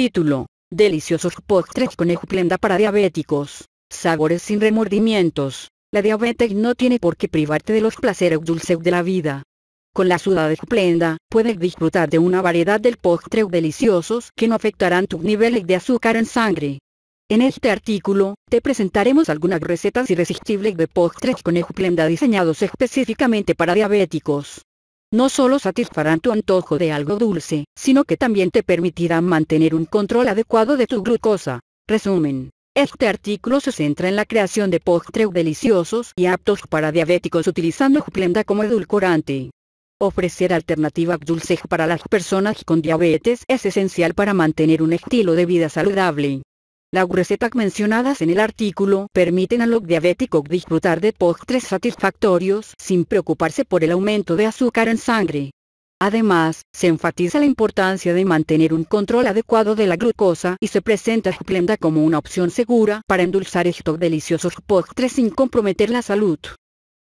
Título. Deliciosos postres con ejuplenda para diabéticos. Sabores sin remordimientos. La diabetes no tiene por qué privarte de los placeres dulces de la vida. Con la ayuda de Juplenda, puedes disfrutar de una variedad de postres deliciosos que no afectarán tus niveles de azúcar en sangre. En este artículo, te presentaremos algunas recetas irresistibles de postres con ejuplenda diseñados específicamente para diabéticos no solo satisfarán tu antojo de algo dulce, sino que también te permitirán mantener un control adecuado de tu glucosa. Resumen. Este artículo se centra en la creación de postres deliciosos y aptos para diabéticos utilizando Juplenda como edulcorante. Ofrecer alternativas dulces para las personas con diabetes es esencial para mantener un estilo de vida saludable. Las recetas mencionadas en el artículo permiten a los diabéticos disfrutar de postres satisfactorios sin preocuparse por el aumento de azúcar en sangre. Además, se enfatiza la importancia de mantener un control adecuado de la glucosa y se presenta Splenda como una opción segura para endulzar estos deliciosos postres sin comprometer la salud.